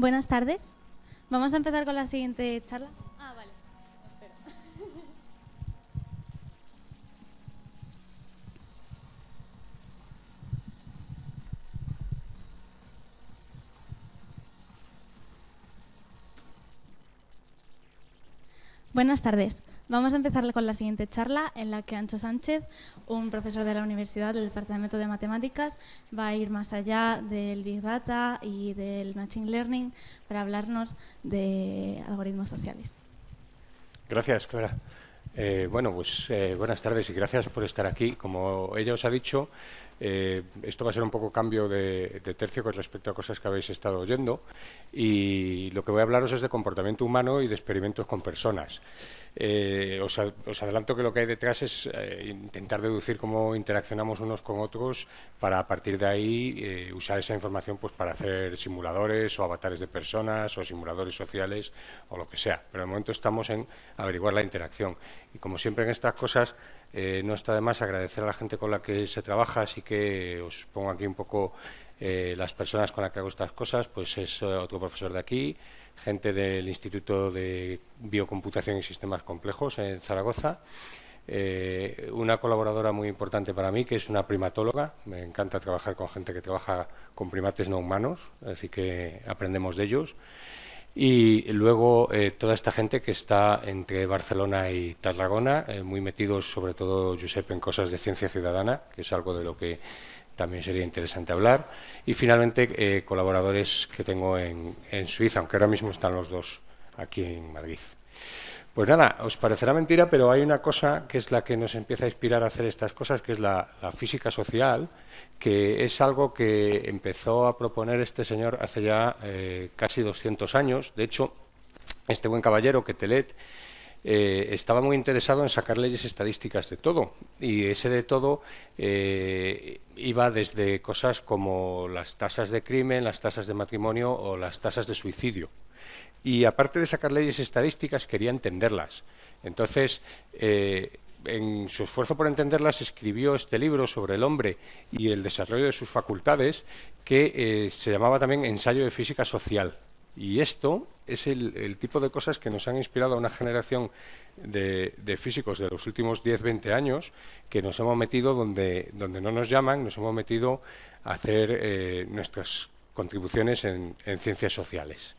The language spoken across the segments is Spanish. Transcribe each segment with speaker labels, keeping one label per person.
Speaker 1: Buenas tardes. Vamos
Speaker 2: a empezar con la siguiente charla. Ah, vale. Buenas tardes. Vamos a empezar con la siguiente charla en la que Ancho Sánchez, un profesor de la Universidad del Departamento de Matemáticas, va a ir más allá del Big Data y del Machine Learning para hablarnos de algoritmos sociales. Gracias, Clara. Eh, bueno, pues eh, buenas tardes y gracias por estar aquí. Como ella os ha dicho, eh, esto va a ser un poco cambio de, tercio con respecto a cosas que habéis estado oyendo y lo que voy a hablaros es de comportamiento humano y de experimentos con personas. Eh, os, adelanto que lo que hay detrás es eh, intentar deducir cómo interaccionamos unos con otros para a partir de ahí eh, usar esa información pues, para hacer simuladores o avatares de personas o simuladores sociales o lo que sea. Pero de momento estamos en averiguar la interacción. Y como siempre en estas cosas, no está de más agradecer a la gente con la que se trabaja, así que os pongo aquí un poco las personas con las que hago estas cosas, pues es otro profesor de aquí, gente del Instituto de Biocomputación y Sistemas Complejos en Zaragoza. Eh, una colaboradora muy importante para mí, que es una primatóloga. Me encanta trabajar con gente que trabaja con primates no humanos, así que aprendemos de ellos. Y luego eh, toda esta gente que está entre Barcelona y Tarragona, eh, muy metidos sobre todo, Josep, en cosas de ciencia ciudadana, que es algo de lo que también sería interesante hablar. Y finalmente, eh, colaboradores que tengo en, Suiza, aunque ahora mismo están los dos aquí en Madrid. Pues nada, os parecerá mentira, pero hay una cosa que es la que nos empieza a inspirar a hacer estas cosas, que es la, física social, que es algo que empezó a proponer este señor hace ya eh, casi 200 años. De hecho, este buen caballero, que Telet, eh, estaba muy interesado en sacar leyes estadísticas de todo. Y ese de todo eh, iba desde cosas como las tasas de crimen, las tasas de matrimonio o las tasas de suicidio. Y aparte de sacar leyes estadísticas, quería entenderlas. Entonces, eh, en su esfuerzo por entenderlas, escribió este libro sobre el hombre y el desarrollo de sus facultades, que se llamaba también Ensayo de Física Social y esto es el, tipo de cosas que nos han inspirado a una generación de, físicos de los últimos 10-20 años que nos hemos metido donde, donde no nos llaman, nos hemos metido a hacer eh, nuestras contribuciones en ciencias sociales.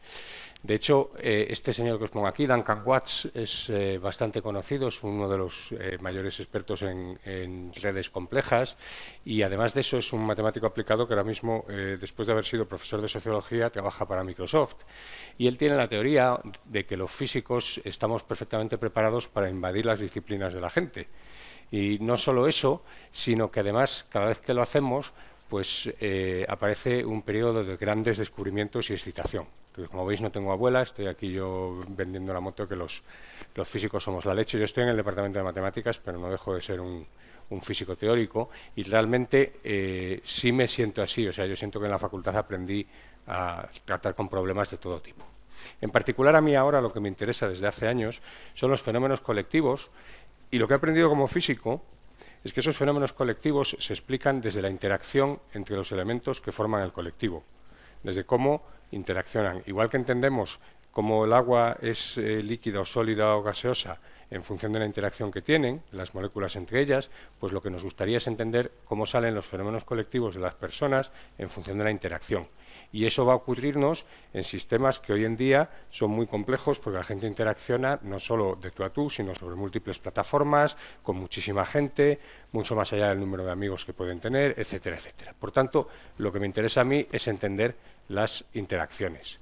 Speaker 2: De hecho, eh, este señor que os pongo aquí, Duncan Watts, es eh, bastante conocido, es uno de los eh, mayores expertos en, en, redes complejas y además de eso es un matemático aplicado que ahora mismo, después de haber sido profesor de sociología, trabaja para Microsoft. Y él tiene la teoría de que los físicos estamos perfectamente preparados para invadir las disciplinas de la gente. Y no solo eso, sino que además cada vez que lo hacemos pues eh, aparece un periodo de grandes descubrimientos y excitación. como veis, no tengo abuela, estoy aquí yo vendiendo la moto que los, físicos somos la leche. Yo estoy en el departamento de matemáticas, pero no dejo de ser un, físico teórico y realmente eh, sí me siento así. O sea, yo siento que en la facultad aprendí a tratar con problemas de todo tipo. En particular a mí ahora lo que me interesa desde hace años son los fenómenos colectivos y lo que he aprendido como físico es que esos fenómenos colectivos se explican desde la interacción entre los elementos que forman el colectivo, desde cómo interaccionan. Igual que entendemos cómo el agua es eh, líquida o sólida o gaseosa en función de la interacción que tienen las moléculas entre ellas, pues lo que nos gustaría es entender cómo salen los fenómenos colectivos de las personas en función de la interacción. Y eso va a ocurrirnos en sistemas que hoy en día son muy complejos porque la gente interacciona no solo de tú a tú, sino sobre múltiples plataformas, con muchísima gente, mucho más allá del número de amigos que pueden tener, etcétera, etcétera. Por tanto, lo que me interesa a mí es entender las interacciones.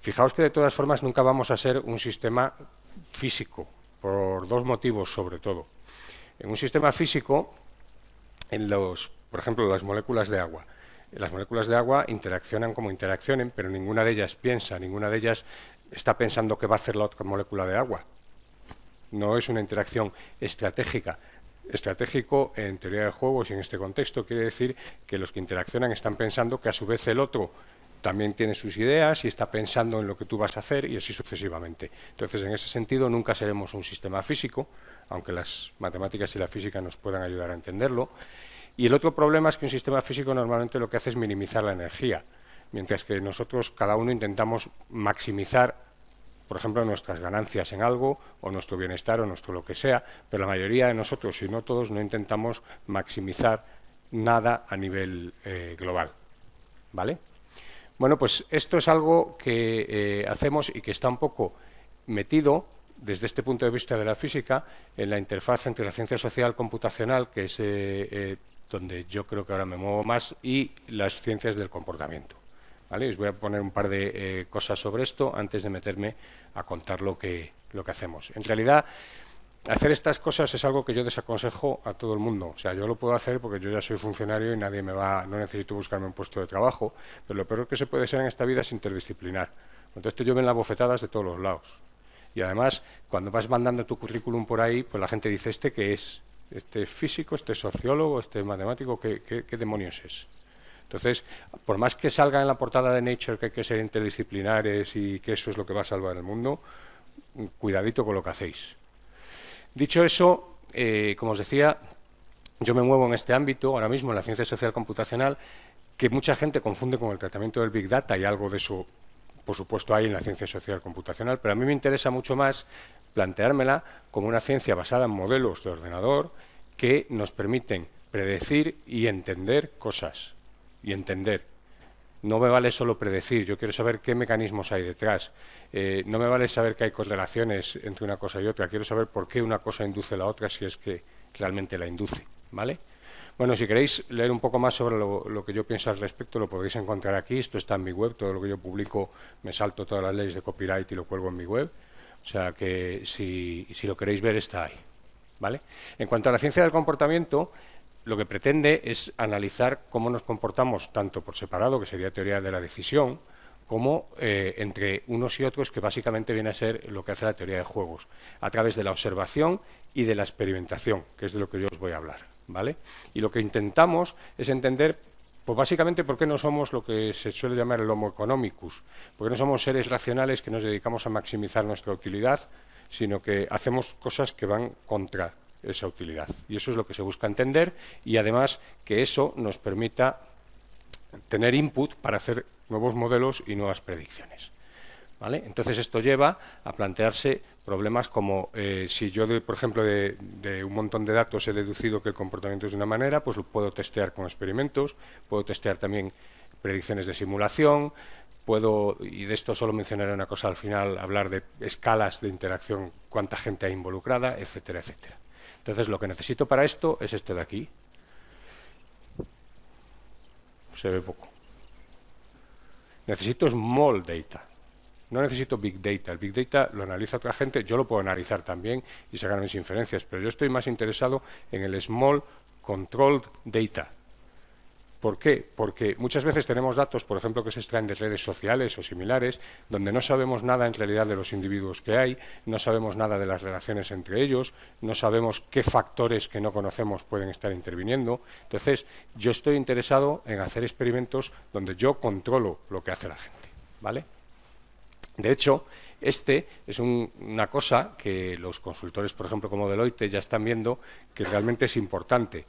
Speaker 2: Fijaos que de todas formas nunca vamos a ser un sistema físico, por dos motivos sobre todo. En un sistema físico, en los, por ejemplo, las moléculas de agua, las moléculas de agua interaccionan como interaccionen, pero ninguna de ellas piensa, ninguna de ellas está pensando que va a hacer la otra molécula de agua. No es una interacción estratégica. Estratégico en teoría de juegos y en este contexto quiere decir que los que interaccionan están pensando que a su vez el otro también tiene sus ideas y está pensando en lo que tú vas a hacer y así sucesivamente. Entonces, en ese sentido, nunca seremos un sistema físico, aunque las matemáticas y la física nos puedan ayudar a entenderlo. Y el otro problema es que un sistema físico normalmente lo que hace es minimizar la energía, mientras que nosotros cada uno intentamos maximizar, por ejemplo, nuestras ganancias en algo, o nuestro bienestar, o nuestro lo que sea, pero la mayoría de nosotros, si no todos, no intentamos maximizar nada a nivel eh, global. ¿Vale? Bueno, pues esto es algo que eh, hacemos y que está un poco metido desde este punto de vista de la física, en la interfaz entre la ciencia social computacional, que es eh, donde yo creo que ahora me muevo más, y las ciencias del comportamiento. ¿vale? Os voy a poner un par de eh, cosas sobre esto antes de meterme a contar lo que, lo que hacemos. En realidad, hacer estas cosas es algo que yo desaconsejo a todo el mundo. O sea, yo lo puedo hacer porque yo ya soy funcionario y nadie me va, no necesito buscarme un puesto de trabajo, pero lo peor que se puede hacer en esta vida es interdisciplinar. Entonces yo ven las bofetadas de todos los lados. Y además, cuando vas mandando tu currículum por ahí, pues la gente dice, ¿este que es? este físico, este sociólogo, este matemático, ¿qué, demonios es? Entonces, por más que salga en la portada de Nature que hay que ser interdisciplinares y que eso es lo que va a salvar el mundo, cuidadito con lo que hacéis. Dicho eso, eh, como os decía, yo me muevo en este ámbito ahora mismo, en la ciencia social computacional, que mucha gente confunde con el tratamiento del Big Data y algo de eso por supuesto, hay en la ciencia social computacional, pero a mí me interesa mucho más planteármela como una ciencia basada en modelos de ordenador que nos permiten predecir y entender cosas. Y entender. No me vale solo predecir, yo quiero saber qué mecanismos hay detrás. Eh, no me vale saber que hay correlaciones entre una cosa y otra, quiero saber por qué una cosa induce la otra si es que realmente la induce. ¿Vale? Bueno, si queréis leer un poco más sobre lo, que yo pienso al respecto, lo podéis encontrar aquí. Esto está en mi web, todo lo que yo publico, me salto todas las leyes de copyright y lo cuelgo en mi web. O sea que si, lo queréis ver, está ahí. ¿Vale? En cuanto a la ciencia del comportamiento, lo que pretende es analizar cómo nos comportamos, tanto por separado, que sería teoría de la decisión, como eh, entre unos y otros, que básicamente viene a ser lo que hace la teoría de juegos, a través de la observación y de la experimentación, que es de lo que yo os voy a hablar. ¿vale? Y lo que intentamos es entender, pues básicamente, por qué no somos lo que se suele llamar el homo economicus, porque no somos seres racionales que nos dedicamos a maximizar nuestra utilidad, sino que hacemos cosas que van contra esa utilidad. Y eso es lo que se busca entender y además que eso nos permita tener input para hacer nuevos modelos y nuevas predicciones. Entonces esto lleva a plantearse problemas como eh, si yo, por ejemplo, de, un montón de datos he deducido que el comportamiento es de una manera, pues lo puedo testear con experimentos, puedo testear también predicciones de simulación, puedo, y de esto solo mencionaré una cosa al final, hablar de escalas de interacción, cuánta gente hay involucrada, etcétera, etcétera. Entonces lo que necesito para esto es este de aquí. Se ve poco. Necesito small data. No necesito Big Data. El Big Data lo analiza otra gente, yo lo puedo analizar también y sacar mis inferencias, pero yo estoy más interesado en el Small Controlled Data. ¿Por qué? Porque muchas veces tenemos datos, por ejemplo, que se extraen de redes sociales o similares, donde no sabemos nada en realidad de los individuos que hay, no sabemos nada de las relaciones entre ellos, no sabemos qué factores que no conocemos pueden estar interviniendo. Entonces, yo estoy interesado en hacer experimentos donde yo controlo lo que hace la gente. ¿Vale? De hecho, este es una cosa que los consultores, por ejemplo, como Deloitte, ya están viendo que realmente es importante,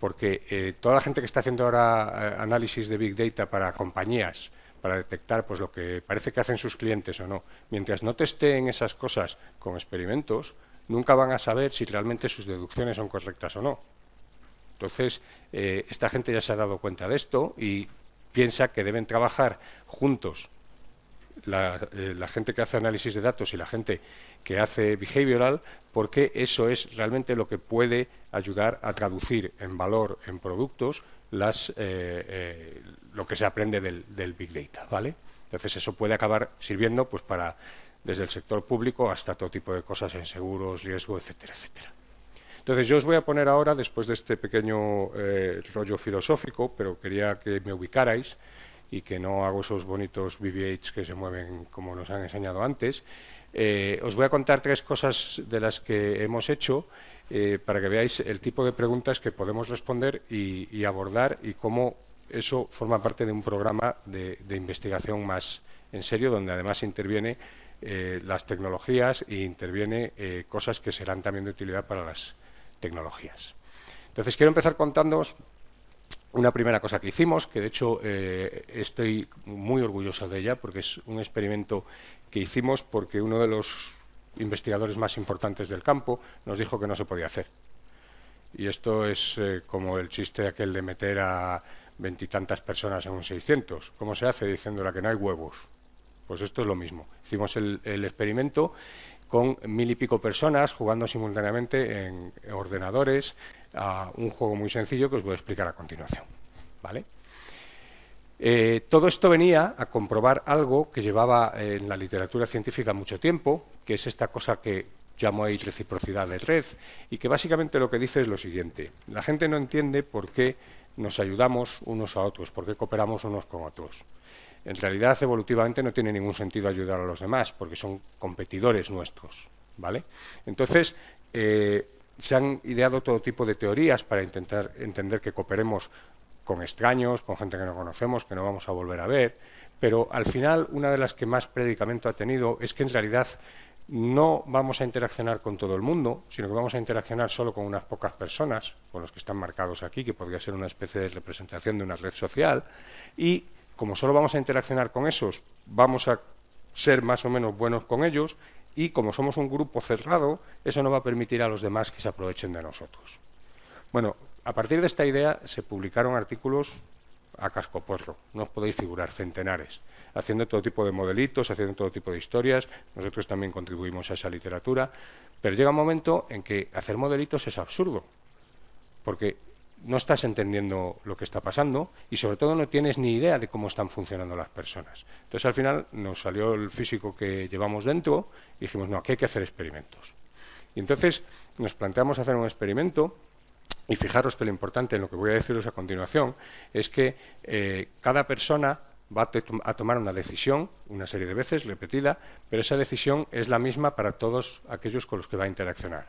Speaker 2: porque eh, toda la gente que está haciendo ahora eh, análisis de Big Data para compañías, para detectar pues, lo que parece que hacen sus clientes o no, mientras no testeen esas cosas con experimentos, nunca van a saber si realmente sus deducciones son correctas o no. Entonces, eh, esta gente ya se ha dado cuenta de esto y piensa que deben trabajar juntos eh, la, gente que hace análisis de datos y la gente que hace behavioral, porque eso es realmente lo que puede ayudar a traducir en valor, en productos, eh, eh, lo que se aprende del, Big Data. ¿vale? Entonces eso puede acabar sirviendo pues, para desde el sector público hasta todo tipo de cosas en seguros, riesgo, etcétera, etcétera. Entonces yo os voy a poner ahora, después de este pequeño rollo filosófico, pero quería que me ubicarais, y que no hago esos bonitos BBH que se mueven como nos han enseñado antes. Eh, os voy a contar tres cosas de las que hemos hecho eh, para que veáis el tipo de preguntas que podemos responder y, abordar y cómo eso forma parte de un programa de, investigación más en serio, donde además interviene eh, las tecnologías e interviene cosas que serán también de utilidad para las tecnologías. Entonces, quiero empezar contándoos una primera cosa que hicimos, que de hecho eh, estoy muy orgulloso de ella, porque es un experimento que hicimos porque uno de los investigadores más importantes del campo nos dijo que no se podía hacer. Y esto es eh, como el chiste aquel de meter a veintitantas personas en un 600. ¿Cómo se hace? Diciéndole que no hay huevos. Pues esto es lo mismo. Hicimos el experimento con mil y pico personas jugando simultáneamente en ordenadores a un juego muy sencillo que os voy a explicar a continuación. ¿Vale? Eh, todo esto venía a comprobar algo que llevaba en la literatura científica mucho tiempo, que es esta cosa que llamo ahí reciprocidad de red, y que básicamente lo que dice es lo siguiente. La gente no entiende por qué nos ayudamos unos a otros, por qué cooperamos unos con otros en realidad evolutivamente no tiene ningún sentido ayudar a los demás, porque son competidores nuestros. ¿vale? Entonces, eh, se han ideado todo tipo de teorías para intentar entender que cooperemos con extraños, con gente que no conocemos, que no vamos a volver a ver, pero al final una de las que más predicamento ha tenido es que en realidad no vamos a interaccionar con todo el mundo, sino que vamos a interaccionar solo con unas pocas personas, con los que están marcados aquí, que podría ser una especie de representación de una red social, y como solo vamos a interaccionar con esos, vamos a ser más o menos buenos con ellos y como somos un grupo cerrado, eso no va a permitir a los demás que se aprovechen de nosotros. Bueno, a partir de esta idea se publicaron artículos a casco porro, no os podéis figurar, centenares, haciendo todo tipo de modelitos, haciendo todo tipo de historias, nosotros también contribuimos a esa literatura, pero llega un momento en que hacer modelitos es absurdo, porque no estás entendiendo lo que está pasando y sobre todo no tienes ni idea de cómo están funcionando las personas. Entonces al final nos salió el físico que llevamos dentro y dijimos, no, aquí hay que hacer experimentos. Y entonces nos planteamos hacer un experimento y fijaros que lo importante en lo que voy a deciros a continuación es que eh, cada persona va a, tomar una decisión, una serie de veces repetida, pero esa decisión es la misma para todos aquellos con los que va a interaccionar.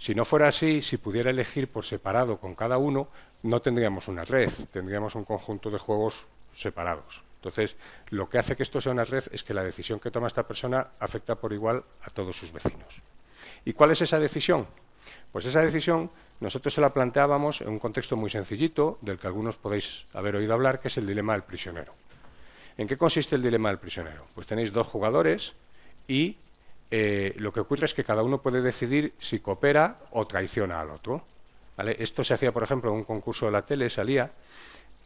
Speaker 2: Si no fuera así, si pudiera elegir por separado con cada uno, no tendríamos una red, tendríamos un conjunto de juegos separados. Entonces, lo que hace que esto sea una red es que la decisión que toma esta persona afecta por igual a todos sus vecinos. ¿Y cuál es esa decisión? Pues esa decisión nosotros se la planteábamos en un contexto muy sencillito, del que algunos podéis haber oído hablar, que es el dilema del prisionero. ¿En qué consiste el dilema del prisionero? Pues tenéis dos jugadores y eh, lo que ocurre es que cada uno puede decidir si coopera o traiciona al otro. Esto se hacía, por ejemplo, en un concurso de la tele, salía,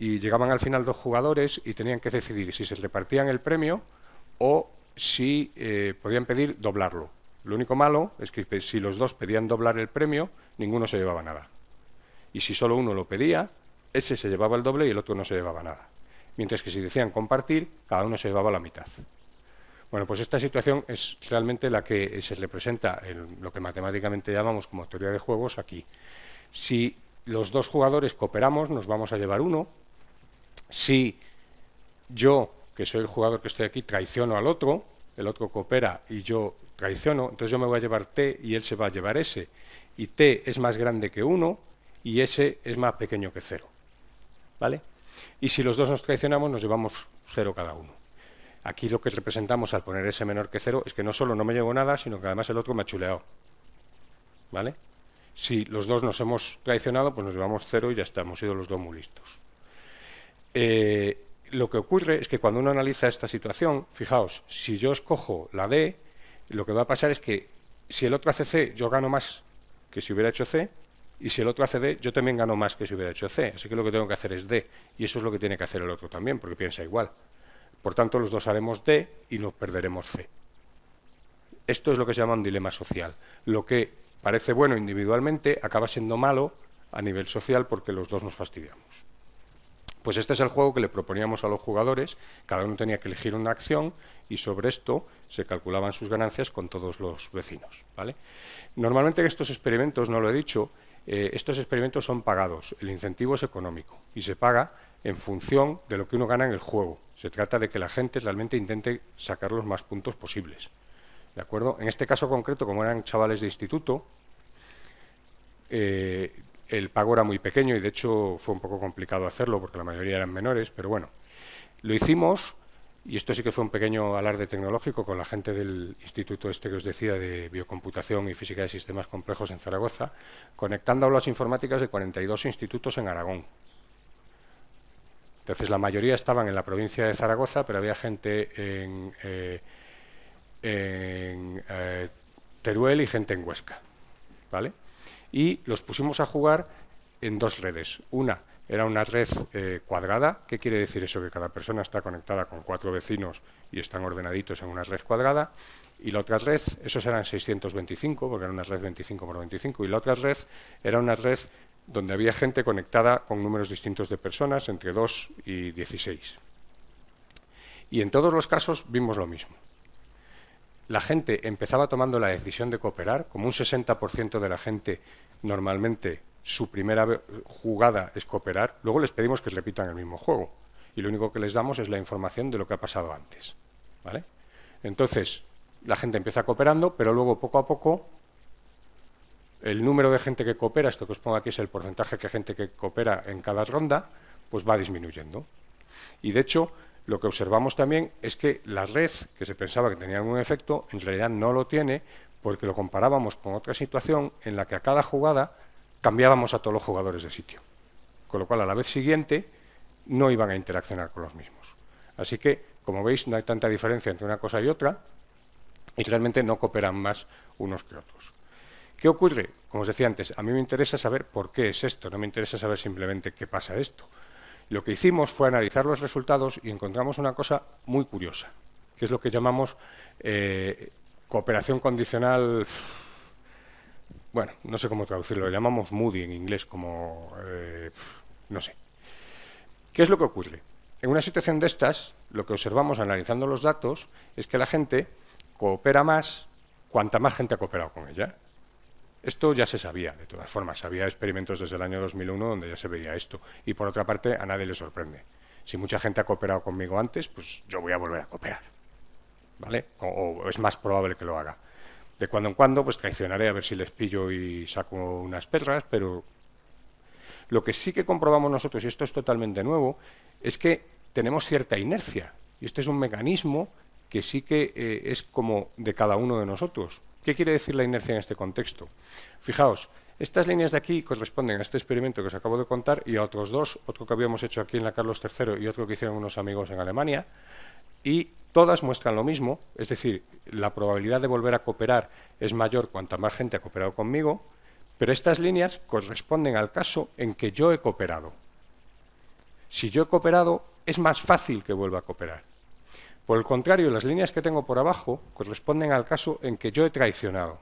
Speaker 2: y llegaban al final dos jugadores y tenían que decidir si se repartían el premio o si eh, podían pedir doblarlo. Lo único malo es que si los dos pedían doblar el premio, ninguno se llevaba nada. Y si solo uno lo pedía, ese se llevaba el doble y el otro no se llevaba nada. Mientras que si decían compartir, cada uno se llevaba la mitad. Bueno, pues esta situación es realmente la que eh, se le presenta en lo que matemáticamente llamamos como teoría de juegos aquí. Si los dos jugadores cooperamos, nos vamos a llevar uno. Si yo, que soy el jugador que estoy aquí, traiciono al otro, el otro coopera y yo traiciono, entonces yo me voy a llevar T y él se va a llevar S. Y T es más grande que uno y S es más pequeño que cero, ¿Vale? Y si los dos nos traicionamos, nos llevamos cero cada uno. Aquí lo que representamos al poner ese menor que cero es que no solo no me llevo nada, sino que además el otro me ha chuleado. ¿Vale? Si los dos nos hemos traicionado, pues nos llevamos cero y ya estamos, hemos sido los dos muy listos. Eh, lo que ocurre es que cuando uno analiza esta situación, fijaos, si yo escojo la D, lo que va a pasar es que si el otro hace C, yo gano más que si hubiera hecho C, y si el otro hace D, yo también gano más que si hubiera hecho C. Así que lo que tengo que hacer es D, y eso es lo que tiene que hacer el otro también, porque piensa igual. Por tanto, los dos haremos D y nos perderemos C. Esto es lo que se llama un dilema social. Lo que parece bueno individualmente acaba siendo malo a nivel social porque los dos nos fastidiamos. Pues este es el juego que le proponíamos a los jugadores, cada uno tenía que elegir una acción y sobre esto se calculaban sus ganancias con todos los vecinos. ¿vale? Normalmente estos experimentos, no lo he dicho, eh, estos experimentos son pagados, el incentivo es económico y se paga en función de lo que uno gana en el juego. Se trata de que la gente realmente intente sacar los más puntos posibles. ¿De acuerdo? En este caso concreto, como eran chavales de instituto, eh, el pago era muy pequeño y de hecho fue un poco complicado hacerlo porque la mayoría eran menores, pero bueno, lo hicimos y esto sí que fue un pequeño alarde tecnológico con la gente del instituto este que os decía de biocomputación y física de sistemas complejos en Zaragoza, conectando aulas informáticas de 42 institutos en Aragón. Entonces la mayoría estaban en la provincia de Zaragoza, pero había gente en, eh, eh, Teruel y gente en Huesca. ¿vale? Y los pusimos a jugar en dos redes. Una era una red eh, cuadrada. ¿Qué quiere decir eso? Que cada persona está conectada con cuatro vecinos y están ordenaditos en una red cuadrada. Y la otra red, esos eran 625, porque era una red 25 por 25, y la otra red era una red donde había gente conectada con números distintos de personas, entre 2 y 16. Y en todos los casos vimos lo mismo. La gente empezaba tomando la decisión de cooperar, como un 60% de la gente normalmente su primera jugada es cooperar, luego les pedimos que repitan el mismo juego y lo único que les damos es la información de lo que ha pasado antes. ¿vale? Entonces, la gente empieza cooperando, pero luego poco a poco el número de gente que coopera, esto que os pongo aquí es el porcentaje que gente que coopera en cada ronda, pues va disminuyendo. Y de hecho, lo que observamos también es que la red, que se pensaba que tenía algún efecto, en realidad no lo tiene, porque lo comparábamos con otra situación en la que a cada jugada cambiábamos a todos los jugadores de sitio. Con lo cual, a la vez siguiente, no iban a interaccionar con los mismos. Así que, como veis, no hay tanta diferencia entre una cosa y otra, y realmente no cooperan más unos que otros. ¿Qué ocurre? Como os decía antes, a mí me interesa saber por qué es esto, no me interesa saber simplemente qué pasa esto. Lo que hicimos fue analizar los resultados y encontramos una cosa muy curiosa, que es lo que llamamos eh, cooperación condicional, bueno, no sé cómo traducirlo, lo llamamos Moody en inglés, como, eh, no sé. ¿Qué es lo que ocurre? En una situación de estas, lo que observamos analizando los datos es que la gente coopera más cuanta más gente ha cooperado con ella. Esto ya se sabía, de todas formas. Había experimentos desde el año 2001 donde ya se veía esto. Y por otra parte, a nadie le sorprende. Si mucha gente ha cooperado conmigo antes, pues yo voy a volver a cooperar. ¿Vale? O, es más probable que lo haga. De cuando en cuando, pues traicionaré a ver si les pillo y saco unas perras, pero lo que sí que comprobamos nosotros, y esto es totalmente nuevo, es que tenemos cierta inercia. Y este es un mecanismo que sí que eh, es como de cada uno de nosotros. ¿Qué quiere decir la inercia en este contexto? Fijaos, estas líneas de aquí corresponden a este experimento que os acabo de contar y a otros dos, otro que habíamos hecho aquí en la Carlos III y otro que hicieron unos amigos en Alemania, y todas muestran lo mismo, es decir, la probabilidad de volver a cooperar es mayor cuanta más gente ha cooperado conmigo, pero estas líneas corresponden al caso en que yo he cooperado. Si yo he cooperado, es más fácil que vuelva a cooperar. Por el contrario, las líneas que tengo por abajo corresponden al caso en que yo he traicionado.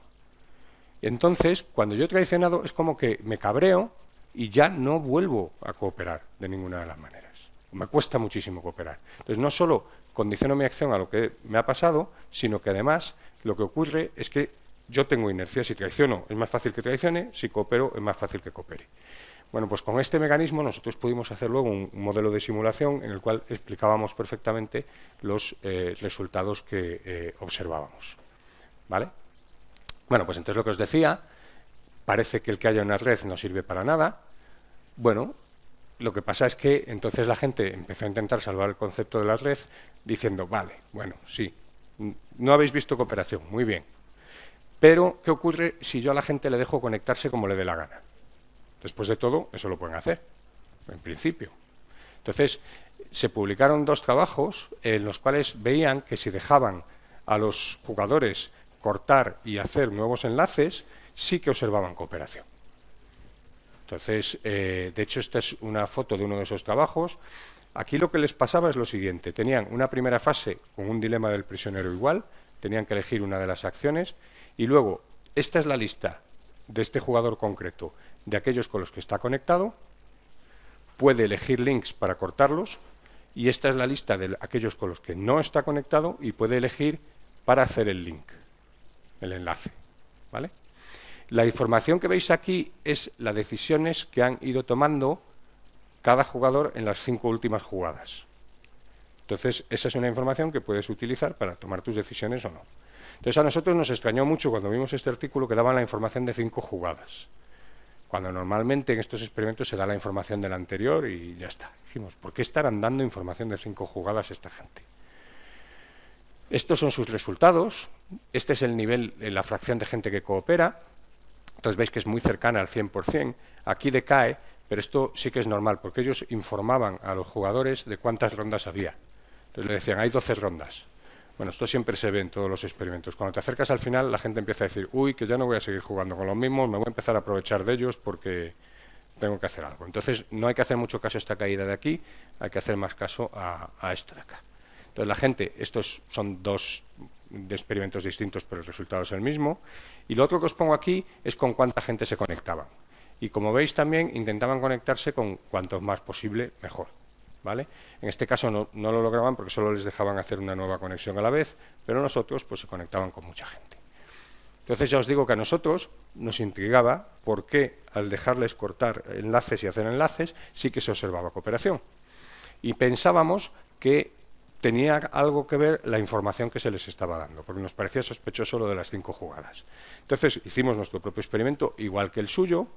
Speaker 2: Entonces, cuando yo he traicionado es como que me cabreo y ya no vuelvo a cooperar de ninguna de las maneras. Me cuesta muchísimo cooperar. Entonces, no solo condiciono mi acción a lo que me ha pasado, sino que además lo que ocurre es que yo tengo inercia. Si traiciono es más fácil que traicione, si coopero es más fácil que coopere. Bueno, pues con este mecanismo nosotros pudimos hacer luego un modelo de simulación en el cual explicábamos perfectamente los eh, resultados que eh, observábamos. ¿Vale? Bueno, pues entonces lo que os decía, parece que el que haya una red no sirve para nada. Bueno, lo que pasa es que entonces la gente empezó a intentar salvar el concepto de la red diciendo, vale, bueno, sí, no habéis visto cooperación, muy bien. Pero, ¿qué ocurre si yo a la gente le dejo conectarse como le dé la gana? Después de todo, eso lo pueden hacer, en principio. Entonces, se publicaron dos trabajos en los cuales veían que si dejaban a los jugadores cortar y hacer nuevos enlaces, sí que observaban cooperación. Entonces, eh, de hecho, esta es una foto de uno de esos trabajos. Aquí lo que les pasaba es lo siguiente. Tenían una primera fase con un dilema del prisionero igual, tenían que elegir una de las acciones, y luego, esta es la lista de este jugador concreto de aquellos con los que está conectado, puede elegir links para cortarlos y esta es la lista de aquellos con los que no está conectado y puede elegir para hacer el link, el enlace. ¿vale? La información que veis aquí es las decisiones que han ido tomando cada jugador en las cinco últimas jugadas. Entonces, esa es una información que puedes utilizar para tomar tus decisiones o no. Entonces, a nosotros nos extrañó mucho cuando vimos este artículo que daban la información de cinco jugadas cuando normalmente en estos experimentos se da la información del anterior y ya está. Dijimos, ¿por qué estarán dando información de cinco jugadas a esta gente? Estos son sus resultados, este es el nivel, eh, la fracción de gente que coopera, entonces veis que es muy cercana al 100%, aquí decae, pero esto sí que es normal, porque ellos informaban a los jugadores de cuántas rondas había. Entonces le decían, hay 12 rondas, bueno, esto siempre se ve en todos los experimentos. Cuando te acercas al final, la gente empieza a decir, uy, que ya no voy a seguir jugando con los mismos, me voy a empezar a aprovechar de ellos porque tengo que hacer algo. Entonces, no hay que hacer mucho caso a esta caída de aquí, hay que hacer más caso a, a esto de acá. Entonces, la gente, estos son dos experimentos distintos, pero el resultado es el mismo. Y lo otro que os pongo aquí es con cuánta gente se conectaba Y como veis también, intentaban conectarse con cuanto más posible, mejor. En este caso no, lo lograban porque solo les dejaban hacer una nueva conexión a la vez, pero nosotros pues, se conectaban con mucha gente. Entonces ya os digo que a nosotros nos intrigaba por qué al dejarles cortar enlaces y hacer enlaces sí que se observaba cooperación. Y pensábamos que tenía algo que ver la información que se les estaba dando, porque nos parecía sospechoso lo de las cinco jugadas. Entonces hicimos nuestro propio experimento, igual que el suyo,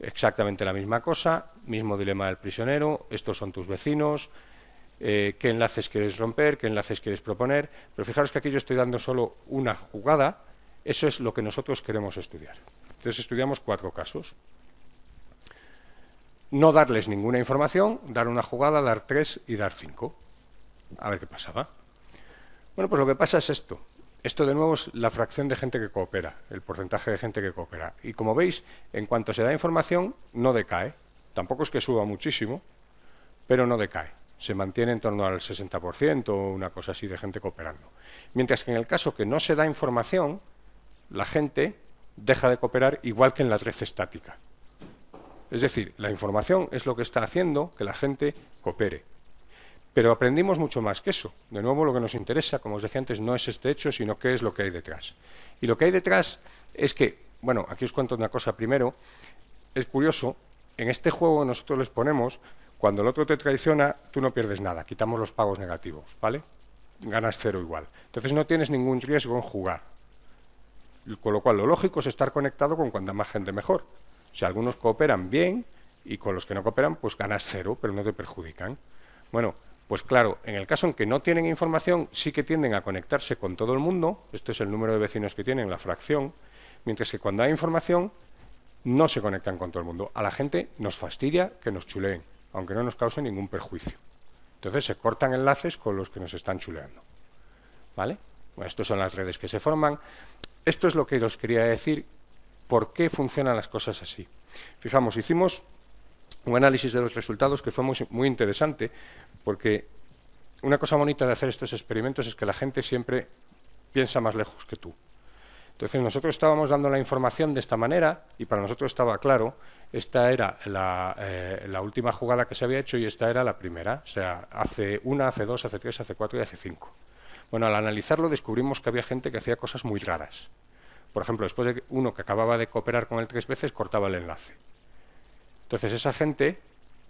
Speaker 2: exactamente la misma cosa, mismo dilema del prisionero, estos son tus vecinos, eh, qué enlaces quieres romper, qué enlaces quieres proponer, pero fijaros que aquí yo estoy dando solo una jugada, eso es lo que nosotros queremos estudiar. Entonces estudiamos cuatro casos. No darles ninguna información, dar una jugada, dar tres y dar cinco. A ver qué pasaba. Bueno, pues lo que pasa es esto. Esto de nuevo es la fracción de gente que coopera, el porcentaje de gente que coopera. Y como veis, en cuanto se da información, no decae. Tampoco es que suba muchísimo, pero no decae. Se mantiene en torno al 60% o una cosa así de gente cooperando. Mientras que en el caso que no se da información, la gente deja de cooperar igual que en la red estática. Es decir, la información es lo que está haciendo que la gente coopere. Pero aprendimos mucho más que eso. De nuevo, lo que nos interesa, como os decía antes, no es este hecho, sino qué es lo que hay detrás. Y lo que hay detrás es que, bueno, aquí os cuento una cosa primero. Es curioso, en este juego nosotros les ponemos, cuando el otro te traiciona, tú no pierdes nada, quitamos los pagos negativos, ¿vale? Ganas cero igual. Entonces no tienes ningún riesgo en jugar. Con lo cual, lo lógico es estar conectado con cuanta más gente mejor. Si algunos cooperan bien y con los que no cooperan, pues ganas cero, pero no te perjudican. Bueno, pues claro, en el caso en que no tienen información, sí que tienden a conectarse con todo el mundo, este es el número de vecinos que tienen, la fracción, mientras que cuando hay información, no se conectan con todo el mundo. A la gente nos fastidia que nos chuleen, aunque no nos cause ningún perjuicio. Entonces se cortan enlaces con los que nos están chuleando. ¿Vale? Bueno, estas son las redes que se forman. Esto es lo que os quería decir, por qué funcionan las cosas así. Fijamos, hicimos un análisis de los resultados que fue muy, interesante, porque una cosa bonita de hacer estos experimentos es que la gente siempre piensa más lejos que tú. Entonces nosotros estábamos dando la información de esta manera y para nosotros estaba claro, esta era la, eh, la, última jugada que se había hecho y esta era la primera, o sea, hace una, hace dos, hace tres, hace cuatro y hace cinco. Bueno, al analizarlo descubrimos que había gente que hacía cosas muy raras. Por ejemplo, después de uno que acababa de cooperar con él tres veces cortaba el enlace. Entonces esa gente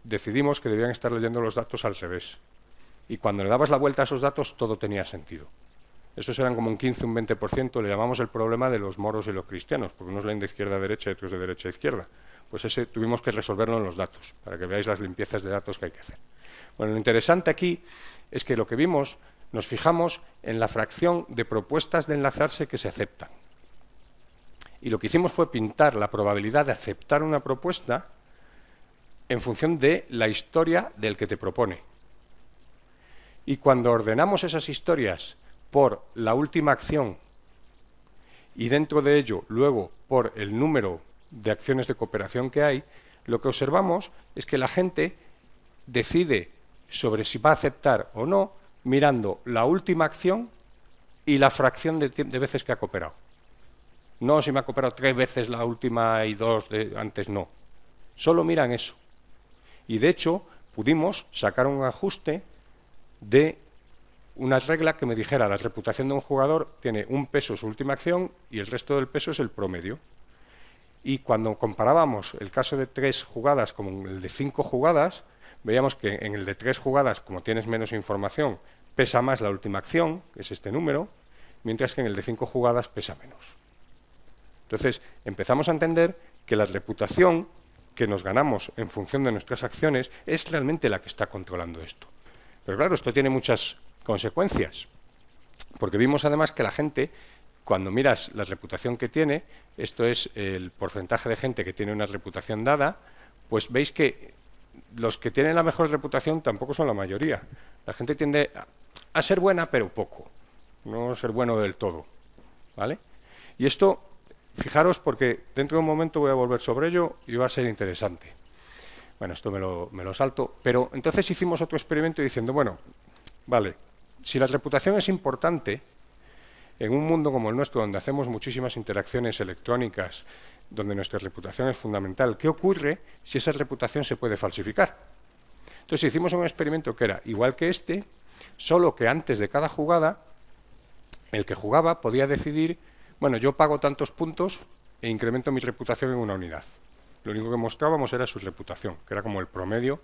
Speaker 2: decidimos que debían estar leyendo los datos al revés. Y cuando le dabas la vuelta a esos datos, todo tenía sentido. Esos eran como un 15, un 20%, le llamamos el problema de los moros y los cristianos, porque unos leen de izquierda a derecha y otros de derecha a izquierda. Pues ese tuvimos que resolverlo en los datos, para que veáis las limpiezas de datos que hay que hacer. Bueno, lo interesante aquí es que lo que vimos, nos fijamos en la fracción de propuestas de enlazarse que se aceptan. Y lo que hicimos fue pintar la probabilidad de aceptar una propuesta en función de la historia del que te propone. Y cuando ordenamos esas historias por la última acción y dentro de ello luego por el número de acciones de cooperación que hay, lo que observamos es que la gente decide sobre si va a aceptar o no mirando la última acción y la fracción de, veces que ha cooperado. No si me ha cooperado tres veces la última y dos de antes, no. Solo miran eso y de hecho pudimos sacar un ajuste de una regla que me dijera la reputación de un jugador tiene un peso su última acción y el resto del peso es el promedio. Y cuando comparábamos el caso de tres jugadas con el de cinco jugadas, veíamos que en el de tres jugadas, como tienes menos información, pesa más la última acción, que es este número, mientras que en el de cinco jugadas pesa menos. Entonces empezamos a entender que la reputación que nos ganamos en función de nuestras acciones es realmente la que está controlando esto. Pero claro, esto tiene muchas consecuencias, porque vimos además que la gente, cuando miras la reputación que tiene, esto es el porcentaje de gente que tiene una reputación dada, pues veis que los que tienen la mejor reputación tampoco son la mayoría. La gente tiende a ser buena, pero poco, no ser bueno del todo. ¿Vale? Y esto Fijaros porque dentro de un momento voy a volver sobre ello y va a ser interesante. Bueno, esto me lo, me lo salto. Pero entonces hicimos otro experimento diciendo, bueno, vale, si la reputación es importante, en un mundo como el nuestro, donde hacemos muchísimas interacciones electrónicas, donde nuestra reputación es fundamental, ¿qué ocurre si esa reputación se puede falsificar? Entonces hicimos un experimento que era igual que este, solo que antes de cada jugada, el que jugaba podía decidir bueno, yo pago tantos puntos e incremento mi reputación en una unidad. Lo único que mostrábamos era su reputación, que era como el promedio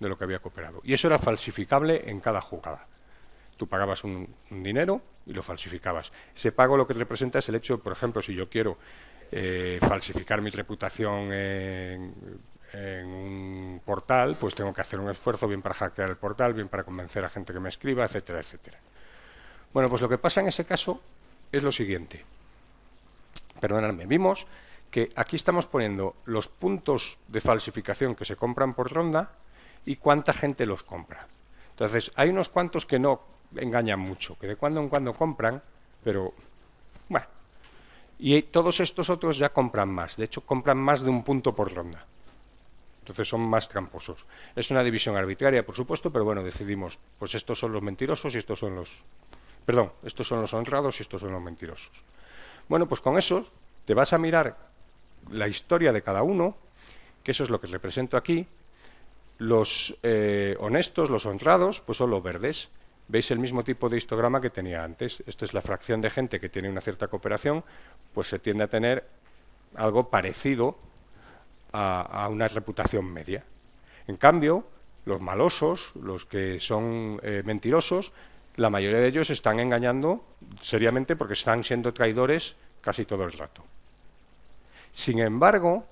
Speaker 2: de lo que había cooperado. Y eso era falsificable en cada jugada. Tú pagabas un, dinero y lo falsificabas. Ese pago lo que representa es el hecho, por ejemplo, si yo quiero eh, falsificar mi reputación en, en un portal, pues tengo que hacer un esfuerzo bien para hackear el portal, bien para convencer a gente que me escriba, etcétera, etcétera. Bueno, pues lo que pasa en ese caso es lo siguiente perdonadme, vimos que aquí estamos poniendo los puntos de falsificación que se compran por ronda y cuánta gente los compra. Entonces, hay unos cuantos que no engañan mucho, que de cuando en cuando compran, pero bueno. Y todos estos otros ya compran más, de hecho compran más de un punto por ronda. Entonces son más tramposos. Es una división arbitraria, por supuesto, pero bueno, decidimos, pues estos son los mentirosos y estos son los... Perdón, estos son los honrados y estos son los mentirosos. Bueno, pues con eso te vas a mirar la historia de cada uno, que eso es lo que represento aquí. Los eh, honestos, los honrados, pues son los verdes. Veis el mismo tipo de histograma que tenía antes. Esto es la fracción de gente que tiene una cierta cooperación, pues se tiende a tener algo parecido a, una reputación media. En cambio, los malosos, los que son eh, mentirosos, la mayoría de ellos están engañando seriamente porque están siendo traidores casi todo el rato. Sin embargo,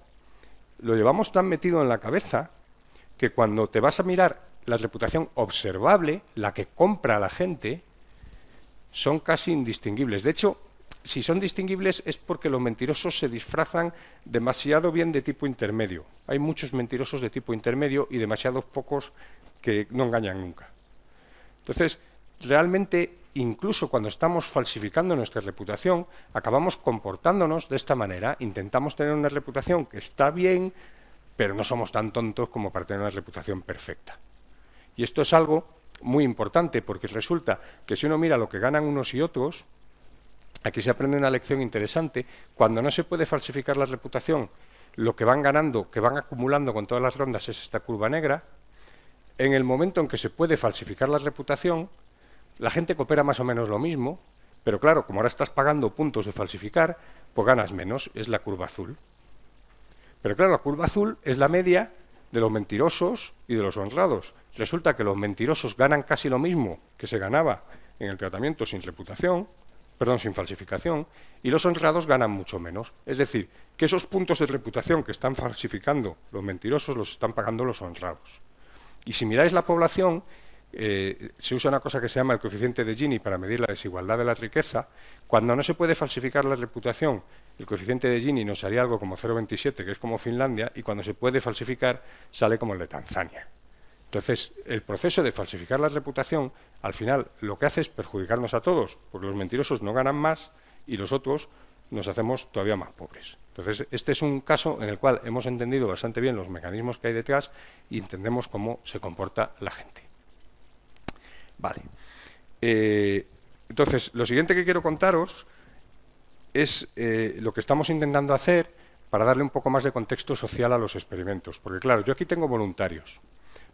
Speaker 2: lo llevamos tan metido en la cabeza que cuando te vas a mirar la reputación observable, la que compra la gente, son casi indistinguibles. De hecho, si son distinguibles es porque los mentirosos se disfrazan demasiado bien de tipo intermedio. Hay muchos mentirosos de tipo intermedio y demasiados pocos que no engañan nunca. Entonces, realmente incluso cuando estamos falsificando nuestra reputación, acabamos comportándonos de esta manera. Intentamos tener una reputación que está bien, pero no somos tan tontos como para tener una reputación perfecta. Y esto es algo muy importante porque resulta que si uno mira lo que ganan unos y otros, aquí se aprende una lección interesante. Cuando no se puede falsificar la reputación, lo que van ganando, que van acumulando con todas las rondas es esta curva negra. En el momento en que se puede falsificar la reputación, la gente coopera más o menos lo mismo, pero claro, como ahora estás pagando puntos de falsificar, pues ganas menos, es la curva azul. Pero claro, la curva azul es la media de los mentirosos y de los honrados. Resulta que los mentirosos ganan casi lo mismo que se ganaba en el tratamiento sin reputación, perdón, sin falsificación, y los honrados ganan mucho menos. Es decir, que esos puntos de reputación que están falsificando los mentirosos los están pagando los honrados. Y si miráis la población, eh, se usa una cosa que se llama el coeficiente de Gini para medir la desigualdad de la riqueza. Cuando no se puede falsificar la reputación, el coeficiente de Gini nos haría algo como 0,27, que es como Finlandia, y cuando se puede falsificar sale como el de Tanzania. Entonces, el proceso de falsificar la reputación, al final, lo que hace es perjudicarnos a todos, porque los mentirosos no ganan más y los otros nos hacemos todavía más pobres. Entonces, este es un caso en el cual hemos entendido bastante bien los mecanismos que hay detrás y entendemos cómo se comporta la gente. Vale. Eh, entonces, lo siguiente que quiero contaros es eh, lo que estamos intentando hacer para darle un poco más de contexto social a los experimentos. Porque claro, yo aquí tengo voluntarios,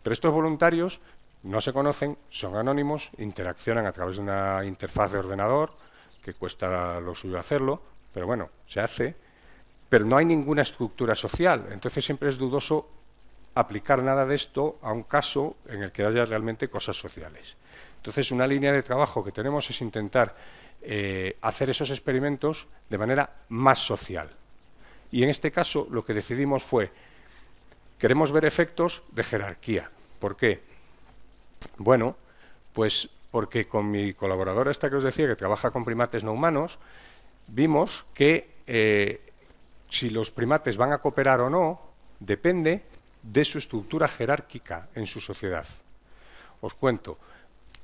Speaker 2: pero estos voluntarios no se conocen, son anónimos, interaccionan a través de una interfaz de ordenador, que cuesta lo suyo hacerlo, pero bueno, se hace, pero no hay ninguna estructura social, entonces siempre es dudoso aplicar nada de esto a un caso en el que haya realmente cosas sociales. Entonces, una línea de trabajo que tenemos es intentar eh, hacer esos experimentos de manera más social. Y en este caso lo que decidimos fue, queremos ver efectos de jerarquía. ¿Por qué? Bueno, pues porque con mi colaboradora esta que os decía, que trabaja con primates no humanos, vimos que eh, si los primates van a cooperar o no, depende de su estructura jerárquica en su sociedad. Os cuento,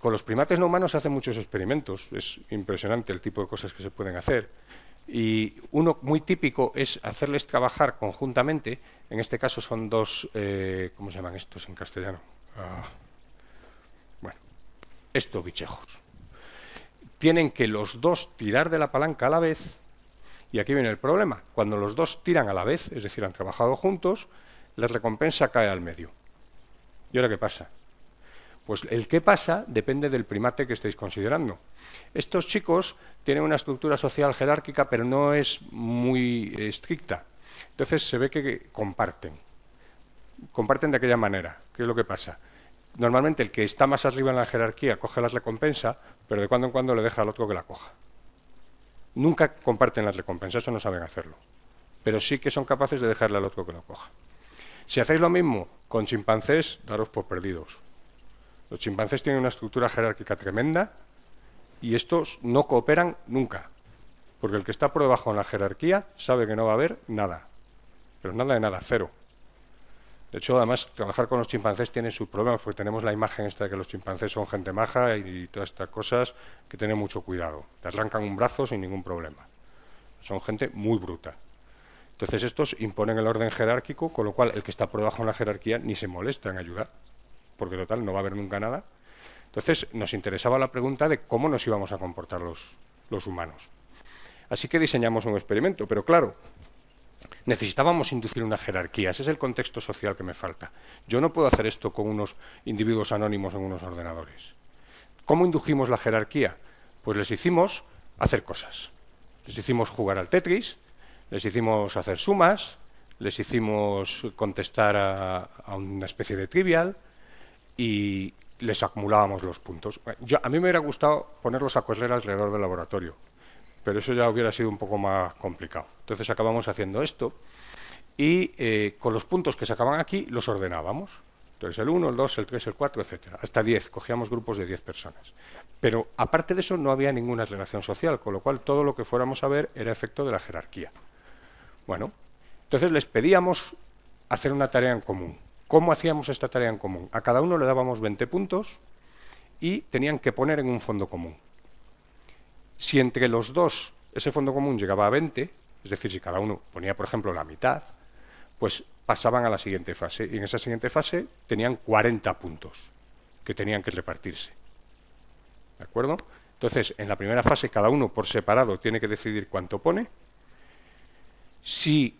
Speaker 2: con los primates no humanos se hacen muchos experimentos, es impresionante el tipo de cosas que se pueden hacer. Y uno muy típico es hacerles trabajar conjuntamente, en este caso son dos, eh, ¿cómo se llaman estos en castellano? Ah. Bueno, estos bichejos. Tienen que los dos tirar de la palanca a la vez, y aquí viene el problema, cuando los dos tiran a la vez, es decir, han trabajado juntos, la recompensa cae al medio. ¿Y ahora qué pasa? Pues el qué pasa depende del primate que estéis considerando. Estos chicos tienen una estructura social jerárquica, pero no es muy estricta. Entonces se ve que comparten. Comparten de aquella manera. ¿Qué es lo que pasa? Normalmente el que está más arriba en la jerarquía coge las recompensa, pero de cuando en cuando le deja al otro que la coja. Nunca comparten las recompensas, eso no saben hacerlo. Pero sí que son capaces de dejarle al otro que la coja. Si hacéis lo mismo con chimpancés, daros por perdidos. Los chimpancés tienen una estructura jerárquica tremenda y estos no cooperan nunca, porque el que está por debajo en la jerarquía sabe que no va a haber nada, pero nada de nada, cero. De hecho, además, trabajar con los chimpancés tiene sus problemas, porque tenemos la imagen esta de que los chimpancés son gente maja y, todas estas cosas, que tienen mucho cuidado. Te arrancan un brazo sin ningún problema. Son gente muy bruta. Entonces estos imponen el orden jerárquico, con lo cual el que está por debajo en la jerarquía ni se molesta en ayudar porque total no va a haber nunca nada. Entonces nos interesaba la pregunta de cómo nos íbamos a comportar los, humanos. Así que diseñamos un experimento, pero claro, necesitábamos inducir una jerarquía, ese es el contexto social que me falta. Yo no puedo hacer esto con unos individuos anónimos en unos ordenadores. ¿Cómo indujimos la jerarquía? Pues les hicimos hacer cosas. Les hicimos jugar al Tetris, les hicimos hacer sumas, les hicimos contestar a una especie de trivial, y les acumulábamos los puntos. a mí me hubiera gustado ponerlos a correr alrededor del laboratorio, pero eso ya hubiera sido un poco más complicado. Entonces acabamos haciendo esto y eh, con los puntos que sacaban aquí los ordenábamos. Entonces el 1, el 2, el 3, el 4, etcétera, hasta 10, cogíamos grupos de 10 personas. Pero aparte de eso no había ninguna relación social, con lo cual todo lo que fuéramos a ver era efecto de la jerarquía. Bueno, entonces les pedíamos hacer una tarea en común. ¿Cómo hacíamos esta tarea en común? A cada uno le dábamos 20 puntos y tenían que poner en un fondo común. Si entre los dos ese fondo común llegaba a 20, es decir, si cada uno ponía, por ejemplo, la mitad, pues pasaban a la siguiente fase. Y en esa siguiente fase tenían 40 puntos que tenían que repartirse. ¿De acuerdo? Entonces, en la primera fase, cada uno por separado tiene que decidir cuánto pone. Si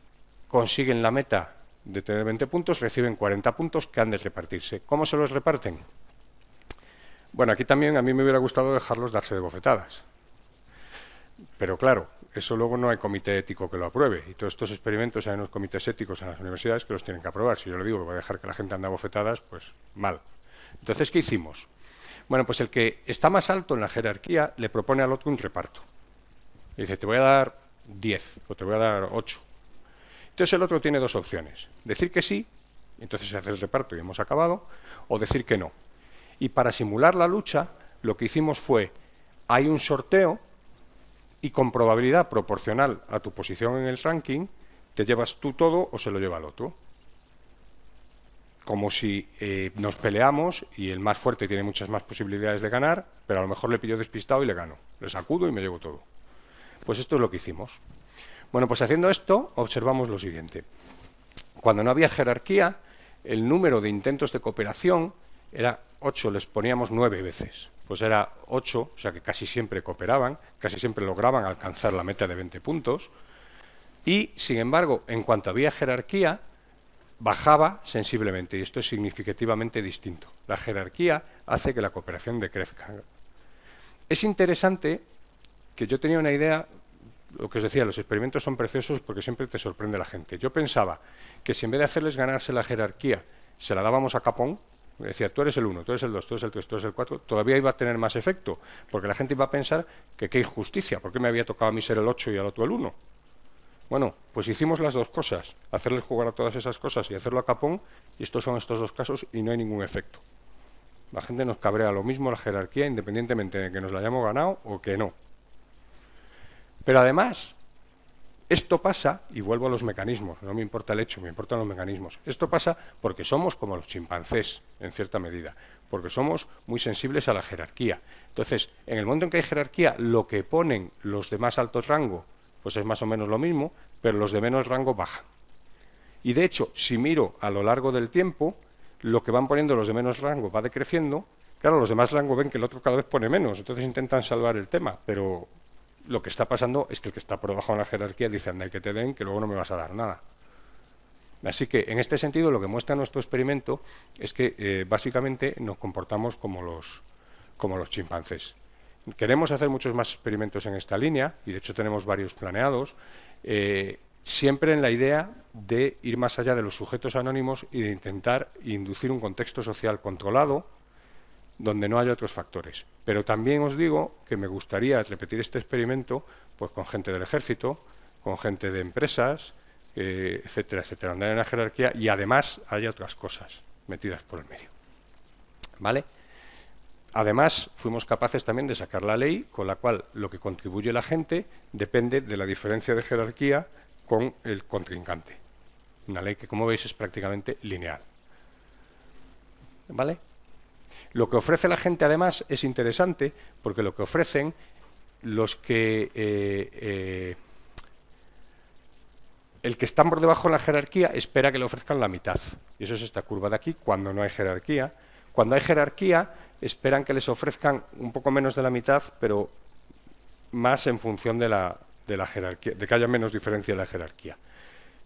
Speaker 2: consiguen la meta, de tener 20 puntos, reciben 40 puntos que han de repartirse. ¿Cómo se los reparten? Bueno, aquí también a mí me hubiera gustado dejarlos darse de bofetadas. Pero claro, eso luego no hay comité ético que lo apruebe. Y todos estos experimentos hay los comités éticos en las universidades que los tienen que aprobar. Si yo le digo que voy a dejar que la gente anda bofetadas, pues mal. Entonces, ¿qué hicimos? Bueno, pues el que está más alto en la jerarquía le propone al otro un reparto. Le dice, te voy a dar 10 o te voy a dar 8 entonces el otro tiene dos opciones. Decir que sí, entonces se hace el reparto y hemos acabado, o decir que no. Y para simular la lucha, lo que hicimos fue, hay un sorteo y con probabilidad proporcional a tu posición en el ranking, te llevas tú todo o se lo lleva el otro. Como si eh, nos peleamos y el más fuerte tiene muchas más posibilidades de ganar, pero a lo mejor le pillo despistado y le gano. Le sacudo y me llevo todo. Pues esto es lo que hicimos. Bueno, pues haciendo esto observamos lo siguiente. Cuando no había jerarquía, el número de intentos de cooperación era 8, les poníamos 9 veces. Pues era 8, o sea que casi siempre cooperaban, casi siempre lograban alcanzar la meta de 20 puntos. Y, sin embargo, en cuanto había jerarquía, bajaba sensiblemente, y esto es significativamente distinto. La jerarquía hace que la cooperación decrezca. Es interesante que yo tenía una idea lo que os decía, los experimentos son preciosos porque siempre te sorprende la gente. Yo pensaba que si en vez de hacerles ganarse la jerarquía, se la dábamos a Capón, decía, tú eres el 1, tú eres el 2, tú eres el 3, tú eres el 4, todavía iba a tener más efecto, porque la gente iba a pensar que qué injusticia, porque me había tocado a mí ser el 8 y al otro el 1? Bueno, pues hicimos las dos cosas, hacerles jugar a todas esas cosas y hacerlo a Capón, y estos son estos dos casos y no hay ningún efecto. La gente nos cabrea lo mismo la jerarquía, independientemente de que nos la hayamos ganado o que no. Pero además, esto pasa, y vuelvo a los mecanismos, no me importa el hecho, me importan los mecanismos, esto pasa porque somos como los chimpancés, en cierta medida, porque somos muy sensibles a la jerarquía. Entonces, en el momento en que hay jerarquía, lo que ponen los de más alto rango, pues es más o menos lo mismo, pero los de menos rango bajan. Y de hecho, si miro a lo largo del tiempo, lo que van poniendo los de menos rango va decreciendo, claro, los de más rango ven que el otro cada vez pone menos, entonces intentan salvar el tema, pero lo que está pasando es que el que está por debajo en la jerarquía dice, anda, que te den, que luego no me vas a dar nada. Así que, en este sentido, lo que muestra nuestro experimento es que, eh, básicamente, nos comportamos como los, como los chimpancés. Queremos hacer muchos más experimentos en esta línea, y de hecho tenemos varios planeados, eh, siempre en la idea de ir más allá de los sujetos anónimos y de intentar inducir un contexto social controlado, donde no haya otros factores. Pero también os digo que me gustaría repetir este experimento pues, con gente del ejército, con gente de empresas, eh, etcétera, etcétera, donde hay una jerarquía y además haya otras cosas metidas por el medio. ¿Vale? Además, fuimos capaces también de sacar la ley con la cual lo que contribuye la gente depende de la diferencia de jerarquía con el contrincante. Una ley que, como veis, es prácticamente lineal. ¿Vale? Lo que ofrece la gente además es interesante porque lo que ofrecen los que... Eh, eh, el que están por debajo de la jerarquía espera que le ofrezcan la mitad. Y eso es esta curva de aquí, cuando no hay jerarquía. Cuando hay jerarquía, esperan que les ofrezcan un poco menos de la mitad, pero más en función de la, jerarquía, de que haya menos diferencia en la jerarquía.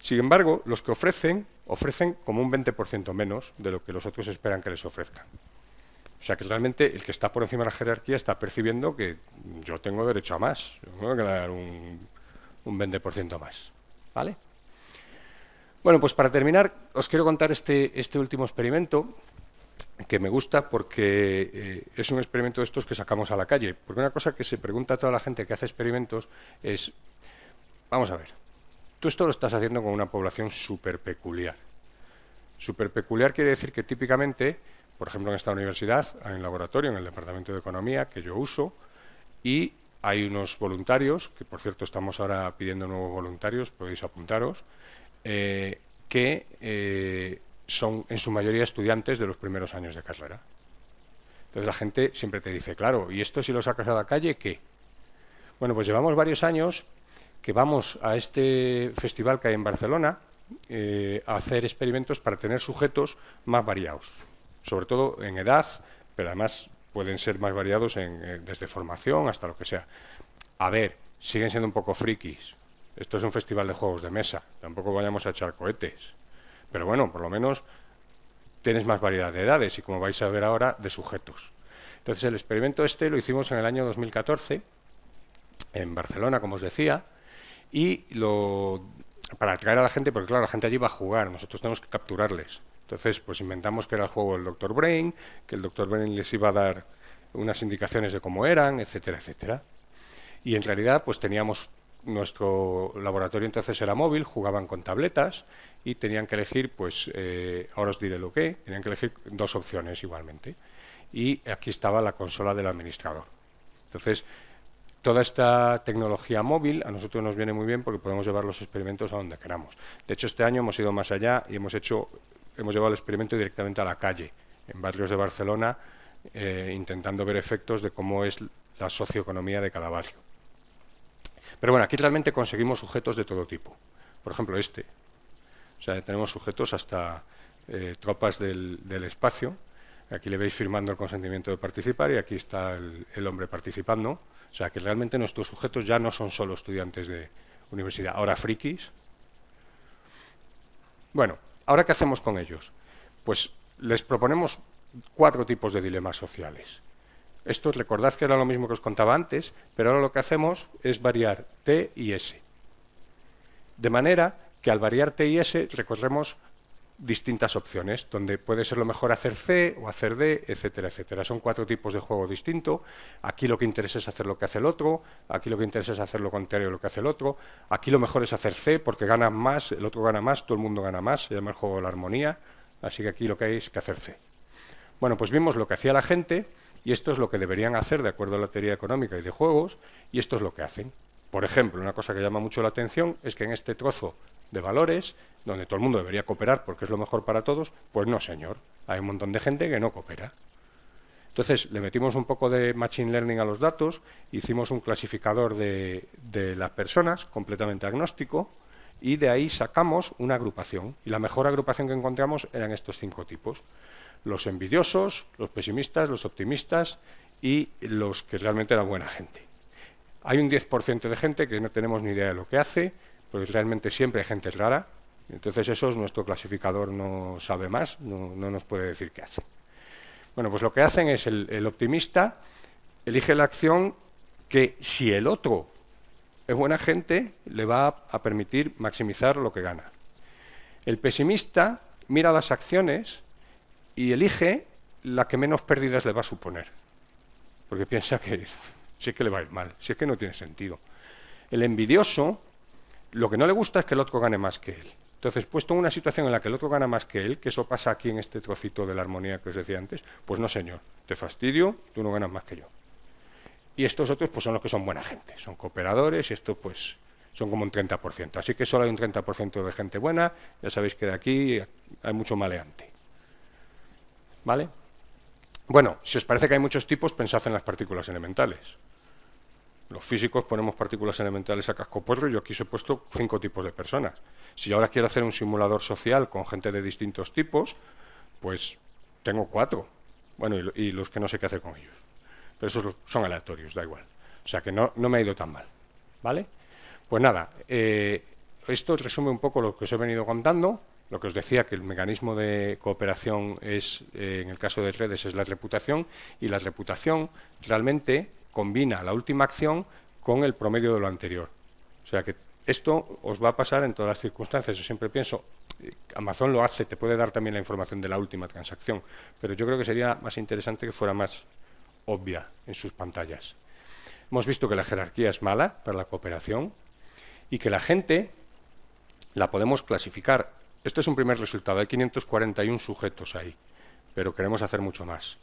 Speaker 2: Sin embargo, los que ofrecen, ofrecen como un 20% menos de lo que los otros esperan que les ofrezcan. O sea que realmente el que está por encima de la jerarquía está percibiendo que yo tengo derecho a más, yo tengo que dar un, un 20% más. ¿Vale? Bueno, pues para terminar, os quiero contar este, este último experimento que me gusta porque eh, es un experimento de estos que sacamos a la calle. Porque una cosa que se pregunta a toda la gente que hace experimentos es, vamos a ver, tú esto lo estás haciendo con una población súper peculiar. Súper peculiar quiere decir que típicamente por ejemplo, en esta universidad hay un laboratorio en el Departamento de Economía que yo uso y hay unos voluntarios, que por cierto estamos ahora pidiendo nuevos voluntarios, podéis apuntaros, eh, que eh, son en su mayoría estudiantes de los primeros años de carrera. Entonces la gente siempre te dice, claro, ¿y esto si lo sacas a la calle qué? Bueno, pues llevamos varios años que vamos a este festival que hay en Barcelona eh, a hacer experimentos para tener sujetos más variados sobre todo en edad, pero además pueden ser más variados en, eh, desde formación hasta lo que sea. A ver, siguen siendo un poco frikis. Esto es un festival de juegos de mesa, tampoco vayamos a echar cohetes. Pero bueno, por lo menos tienes más variedad de edades y como vais a ver ahora, de sujetos. Entonces el experimento este lo hicimos en el año 2014, en Barcelona, como os decía, y para atraer a la gente, porque claro, la gente allí va a jugar, nosotros tenemos que capturarles. Entonces, pues inventamos que era el juego del Dr. Brain, que el Dr. Brain les iba a dar unas indicaciones de cómo eran, etcétera, etcétera. Y en realidad, pues teníamos nuestro laboratorio entonces era móvil, jugaban con tabletas y tenían que elegir, pues eh, ahora os diré lo que, tenían que elegir dos opciones igualmente. Y aquí estaba la consola del administrador. Entonces, toda esta tecnología móvil a nosotros nos viene muy bien porque podemos llevar los experimentos a donde queramos. De hecho, este año hemos ido más allá y hemos hecho hemos llevado el experimento directamente a la calle, en barrios de Barcelona, eh, intentando ver efectos de cómo es la socioeconomía de cada barrio. Pero bueno, aquí realmente conseguimos sujetos de todo tipo. Por ejemplo, este. O sea, tenemos sujetos hasta eh, tropas del, espacio. Aquí le veis firmando el consentimiento de participar y aquí está el hombre participando. O sea, que realmente nuestros sujetos ya no son solo estudiantes de universidad, ahora frikis. Bueno, ¿Ahora qué hacemos con ellos? Pues les proponemos cuatro tipos de dilemas sociales. Estos, recordad que era lo mismo que os contaba antes, pero ahora lo que hacemos es variar T y S. De manera que al variar T y S recorremos distintas opciones, donde puede ser lo mejor hacer C o hacer D, etcétera, etcétera. Son cuatro tipos de juego distinto. Aquí lo que interesa es hacer lo que hace el otro, aquí lo que interesa es hacer lo contrario de lo que hace el otro, aquí lo mejor es hacer C porque gana más, el otro gana más, todo el mundo gana más, se llama el juego de la armonía, así que aquí lo que hay es que hacer C. Bueno, pues vimos lo que hacía la gente y esto es lo que deberían hacer de acuerdo a la teoría económica y de juegos y esto es lo que hacen. Por ejemplo, una cosa que llama mucho la atención es que en este trozo de valores, donde todo el mundo debería cooperar porque es lo mejor para todos, pues no, señor. Hay un montón de gente que no coopera. Entonces, le metimos un poco de Machine Learning a los datos, hicimos un clasificador de, de las personas completamente agnóstico y de ahí sacamos una agrupación. Y la mejor agrupación que encontramos eran estos cinco tipos. Los envidiosos, los pesimistas, los optimistas y los que realmente eran buena gente. Hay un 10% de gente que no tenemos ni idea de lo que hace, pues realmente siempre hay gente rara. Entonces eso es nuestro clasificador no sabe más, no, nos puede decir qué hace. Bueno, pues lo que hacen es el, el optimista elige la acción que si el otro es buena gente, le va a permitir maximizar lo que gana. El pesimista mira las acciones y elige la que menos pérdidas le va a suponer, porque piensa que si es que le va a ir mal, si es que no tiene sentido. El envidioso lo que no le gusta es que el otro gane más que él. Entonces, puesto en una situación en la que el otro gana más que él, que eso pasa aquí en este trocito de la armonía que os decía antes, pues no, señor, te fastidio, tú no ganas más que yo. Y estos otros pues son los que son buena gente, son cooperadores y esto pues son como un 30%. Así que solo hay un 30% de gente buena, ya sabéis que de aquí hay mucho maleante. ¿Vale? Bueno, si os parece que hay muchos tipos, pensad en las partículas elementales. Los físicos ponemos partículas elementales a casco porro y yo aquí os he puesto cinco tipos de personas. Si yo ahora quiero hacer un simulador social con gente de distintos tipos, pues tengo cuatro. Bueno, y, los que no sé qué hacer con ellos. Pero esos son aleatorios, da igual. O sea que no, me ha ido tan mal. ¿Vale? Pues nada, eh, esto resume un poco lo que os he venido contando. Lo que os decía que el mecanismo de cooperación es, eh, en el caso de redes, es la reputación. Y la reputación realmente combina la última acción con el promedio de lo anterior. O sea que esto os va a pasar en todas las circunstancias. Yo siempre pienso, eh, Amazon lo hace, te puede dar también la información de la última transacción, pero yo creo que sería más interesante que fuera más obvia en sus pantallas. Hemos visto que la jerarquía es mala para la cooperación y que la gente la podemos clasificar. Este es un primer resultado, hay 541 sujetos ahí, pero queremos hacer mucho más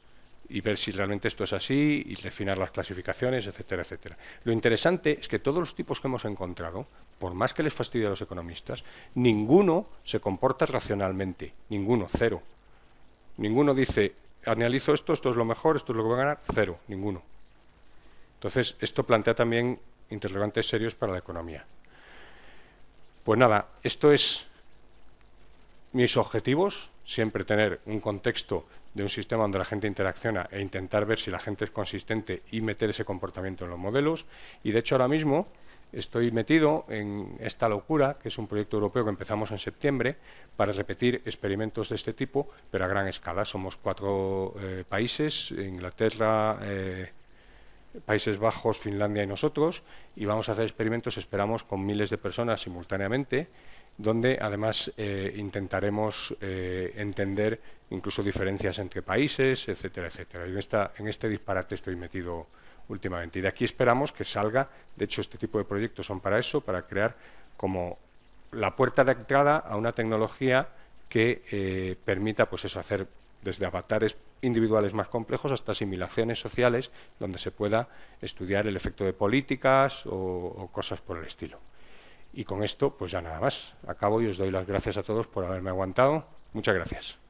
Speaker 2: y ver si realmente esto es así y refinar las clasificaciones, etcétera, etcétera. Lo interesante es que todos los tipos que hemos encontrado, por más que les fastidie a los economistas, ninguno se comporta racionalmente, ninguno, cero. Ninguno dice, analizo esto, esto es lo mejor, esto es lo que voy a ganar, cero, ninguno. Entonces, esto plantea también interrogantes serios para la economía. Pues nada, esto es mis objetivos, siempre tener un contexto de un sistema donde la gente interacciona e intentar ver si la gente es consistente y meter ese comportamiento en los modelos. Y de hecho ahora mismo estoy metido en esta locura, que es un proyecto europeo que empezamos en septiembre, para repetir experimentos de este tipo, pero a gran escala. Somos cuatro eh, países, Inglaterra, eh, Países Bajos, Finlandia y nosotros, y vamos a hacer experimentos, esperamos, con miles de personas simultáneamente donde además eh, intentaremos eh, entender incluso diferencias entre países, etcétera, etcétera. Y en, este disparate estoy metido últimamente. Y de aquí esperamos que salga, de hecho este tipo de proyectos son para eso, para crear como la puerta de entrada a una tecnología que eh, permita pues eso, hacer desde avatares individuales más complejos hasta asimilaciones sociales donde se pueda estudiar el efecto de políticas o cosas por el estilo. Y con esto, pues ya nada más. Acabo y os doy las gracias a todos por haberme aguantado. Muchas gracias.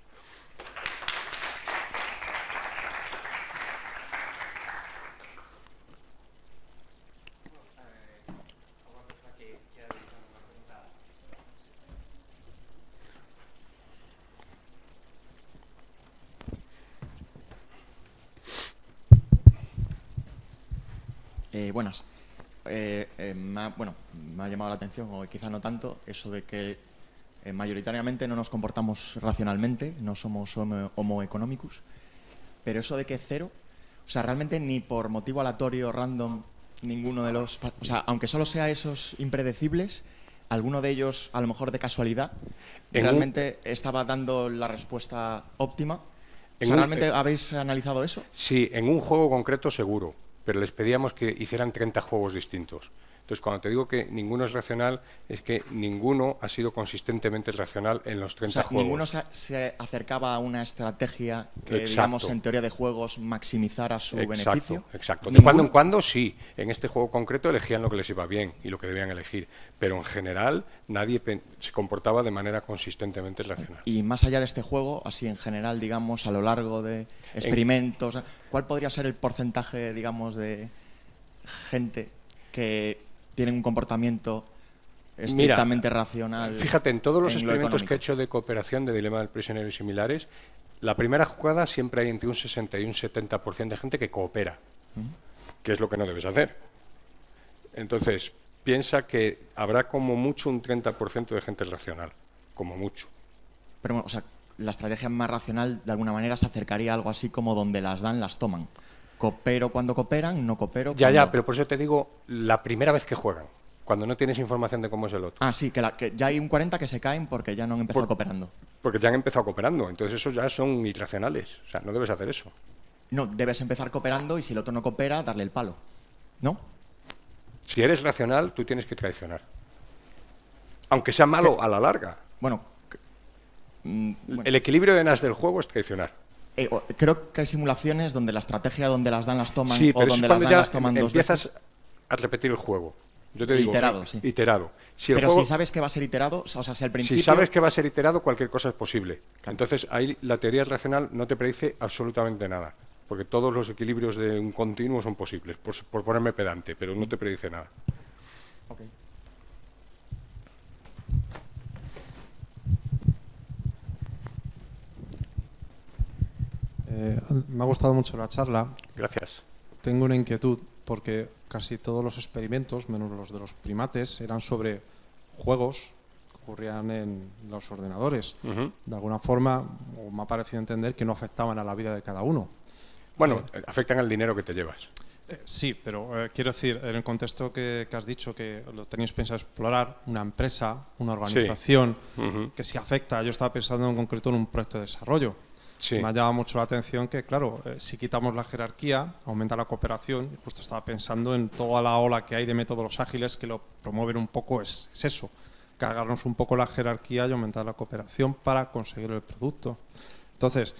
Speaker 3: la atención, o quizá no tanto, eso de que eh, mayoritariamente no nos comportamos racionalmente, no somos homo, economicus, pero eso de que cero, o sea, realmente ni por motivo aleatorio, random, ninguno de los... O sea, aunque solo sea esos impredecibles, alguno de ellos, a lo mejor de casualidad, realmente estaba dando la respuesta óptima. ¿Realmente eh, habéis analizado eso?
Speaker 2: Sí, en un juego concreto seguro, pero les pedíamos que hicieran 30 juegos distintos. Entonces, cuando te digo que ninguno es racional, es que ninguno ha sido consistentemente racional en los 30 o Ninguno
Speaker 3: se, acercaba a una estrategia que, digamos, en teoría de juegos maximizara su beneficio. Exacto.
Speaker 2: De cuando en cuando, sí. En este juego concreto elegían lo que les iba bien y lo que debían elegir. Pero en general, nadie se comportaba de manera consistentemente racional.
Speaker 3: Y más allá de este juego, así en general, digamos, a lo largo de experimentos, ¿cuál podría ser el porcentaje, digamos, de gente que tienen un comportamiento
Speaker 2: estrictamente racional. Fíjate, en todos los experimentos que he hecho de cooperación de Dilema del Prisionero y similares, la primera jugada siempre hay entre un 60 y un 70% de gente que coopera, que es lo que no debes hacer. Entonces, piensa que habrá como mucho un 30% de gente racional, como mucho.
Speaker 3: Pero, bueno, o sea, la estrategia más racional de alguna manera se acercaría a algo así como donde las dan, las toman. Coopero cuando cooperan, no coopero. Ya, cuando... ya,
Speaker 2: pero por eso te digo la primera vez que juegan, cuando no tienes información de cómo es el otro.
Speaker 3: Ah, sí, que, ya hay un 40 que se caen porque ya no han empezado cooperando.
Speaker 2: Porque ya han empezado cooperando,
Speaker 3: entonces esos ya son irracionales. O sea, no debes hacer eso. No, debes empezar cooperando y si el otro no coopera, darle el palo. ¿No?
Speaker 2: Si eres racional, tú tienes que traicionar. Aunque sea malo a la larga. Bueno, mm, bueno, el equilibrio de NAS del juego es traicionar. Eh,
Speaker 3: creo que hay simulaciones donde la estrategia donde las dan las toman o donde las dan las toman dos empiezas
Speaker 2: a repetir el juego. Yo te iterado, eh, sí. Iterado. pero si
Speaker 3: sabes que va a ser iterado, o sea, si al principio... Si sabes que
Speaker 2: va a ser iterado, cualquier cosa es posible. Entonces, ahí la teoría racional no te predice absolutamente nada, porque todos los equilibrios de un continuo son posibles, por, ponerme pedante, pero no te predice nada. Okay.
Speaker 1: Eh, me ha gustado mucho la charla. Gracias. Tengo una inquietud porque casi todos los experimentos, menos los de los primates, eran sobre juegos que ocurrían en los ordenadores. De alguna forma, o me ha parecido entender que no afectaban a la vida de cada uno.
Speaker 2: Bueno, eh, eh, afectan al dinero que te llevas.
Speaker 1: sí, pero quiero decir, en el contexto que, has dicho que lo tenéis pensado explorar, una empresa, una organización, que si afecta, yo estaba pensando en concreto en un proyecto de desarrollo me ha llamado mucho la atención que, claro, eh, si quitamos la jerarquía, aumenta la cooperación. Y justo estaba pensando en toda la ola que hay de métodos ágiles que lo promueven un poco, es, es eso, cargarnos un poco la jerarquía y aumentar la cooperación para conseguir el producto. Entonces,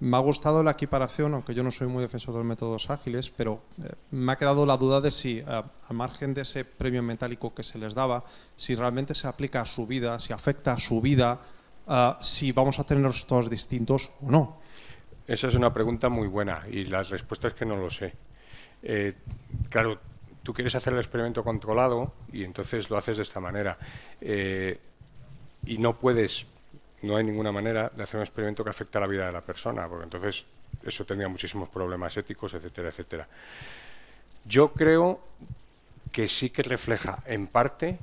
Speaker 1: me ha gustado la equiparación, aunque yo no soy muy defensor de los métodos ágiles, pero eh, me ha quedado la duda de si, eh, a margen de ese premio metálico que se les daba, si realmente se aplica a su vida, si afecta a su vida Ah, si vamos a tener resultados distintos o no.
Speaker 2: Esa es una pregunta muy buena y la respuesta es que no lo sé. Eh, claro, tú quieres hacer el experimento controlado y entonces lo haces de esta manera. Eh, y no puedes, no hay ninguna manera de hacer un experimento que afecte a la vida de la persona, porque entonces eso tendría muchísimos problemas éticos, etcétera, etcétera. Yo creo que sí que refleja en parte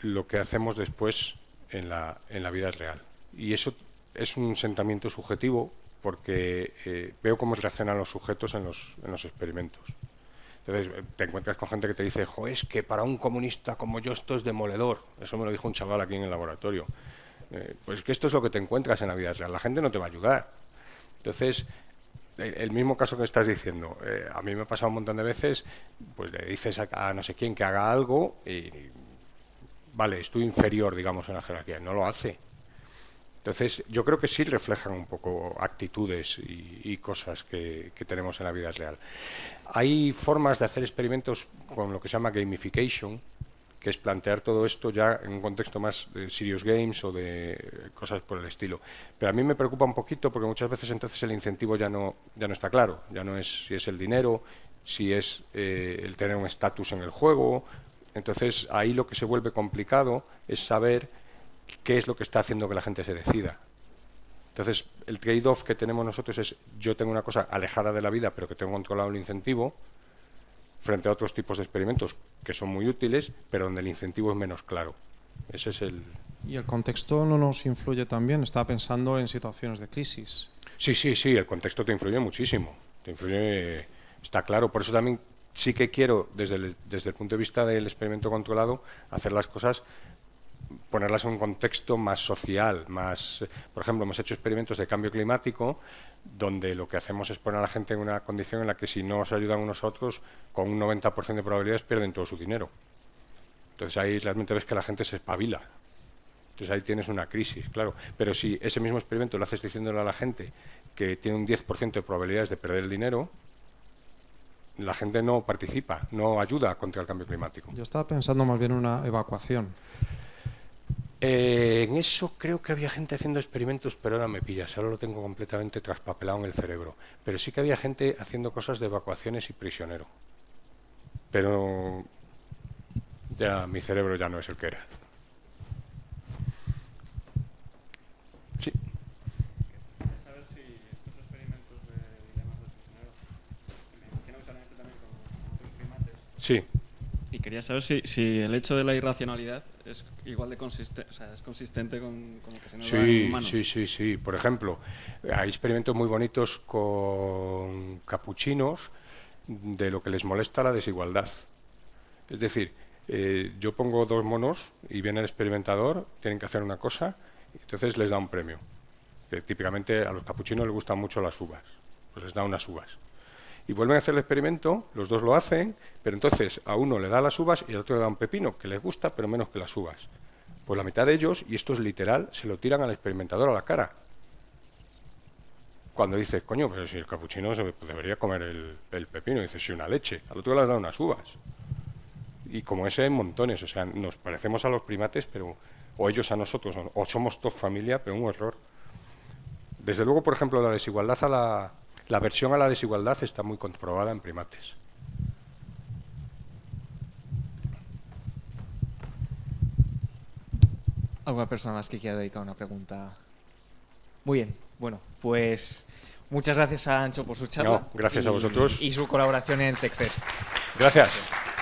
Speaker 2: lo que hacemos después en la, en la vida real. Y eso es un sentimiento subjetivo porque eh, veo cómo se reaccionan los sujetos en los, experimentos. Entonces eh, te encuentras con gente que te dice, jo, es que para un comunista como yo esto es demoledor. Eso me lo dijo un chaval aquí en el laboratorio. Eh, pues que esto es lo que te encuentras en la vida real. La gente no te va a ayudar. Entonces, el mismo caso que estás diciendo, a mí me ha pasado un montón de veces, pues le dices a, no sé quién que haga algo y, vale, estoy inferior, digamos, en la jerarquía. No lo hace. Entonces, yo creo que sí reflejan un poco actitudes y, cosas que, tenemos en la vida real. Hay formas de hacer experimentos con lo que se llama gamification, que es plantear todo esto ya en un contexto más de eh, serious games o de eh, cosas por el estilo. Pero a mí me preocupa un poquito porque muchas veces entonces el incentivo ya no, ya no está claro, ya no es si es el dinero, si es eh, el tener un estatus en el juego. Entonces, ahí lo que se vuelve complicado es saber qué es lo que está haciendo que la gente se decida. Entonces, el trade-off que tenemos nosotros es yo tengo una cosa alejada de la vida, pero que tengo controlado el incentivo, frente a otros tipos de experimentos que son muy útiles, pero donde el incentivo es menos claro. Ese es el...
Speaker 1: ¿Y el contexto no nos influye también? Estaba pensando en situaciones de crisis.
Speaker 2: Sí, sí, sí, el contexto te influye muchísimo. Te influye, está claro. Por eso también sí que quiero, desde desde el punto de vista del experimento controlado, hacer las cosas ponerlas en un contexto más social, más, por ejemplo, hemos hecho experimentos de cambio climático donde lo que hacemos es poner a la gente en una condición en la que si no os ayudan unos a otros, con un 90% de probabilidades pierden todo su dinero. Entonces ahí realmente ves que la gente se espabila. Entonces ahí tienes una crisis, claro. Pero si ese mismo experimento lo haces diciéndole a la gente que tiene un 10% de probabilidades de perder el dinero, la gente no participa, no ayuda contra el cambio climático.
Speaker 1: Yo estaba pensando más bien en una evacuación.
Speaker 2: Eh, en eso creo que había gente haciendo experimentos, pero ahora me pillas, ahora lo tengo completamente traspapelado en el cerebro. Pero sí que había gente haciendo cosas de evacuaciones y prisionero. Pero ya mi cerebro ya no es el que era. Sí. Sí. Y quería saber si el hecho de la irracionalidad
Speaker 3: es igual de consistente, es consistente con, lo que se nos sí, da humanos. Sí,
Speaker 2: sí, sí. Por ejemplo, hay experimentos muy bonitos con capuchinos de lo que les molesta la desigualdad. Es decir, eh, yo pongo dos monos y viene el experimentador, tienen que hacer una cosa, y entonces les da un premio. Eh, típicamente a los capuchinos les gustan mucho las uvas, pues les da unas uvas y vuelven a hacer el experimento, los dos lo hacen, pero entonces a uno le da las uvas y al otro le da un pepino, que les gusta, pero menos que las uvas. Pues la mitad de ellos, y esto es literal, se lo tiran al experimentador a la cara. Cuando dice, coño, pero si el capuchino se, pues debería comer el, pepino, dice, si sí, una leche, al otro le has unas uvas. Y como ese, hay montones, o sea, nos parecemos a los primates, pero o ellos a nosotros, o somos top familia, pero un error. Desde luego, por ejemplo, la desigualdad a la, la aversión a la desigualdad está muy comprobada en primates.
Speaker 3: ¿Alguna persona más que quiera dedicar una pregunta? Muy bien, bueno, pues muchas gracias a Ancho por su charla. gracias a vosotros. Y su colaboración en TechFest.
Speaker 1: gracias.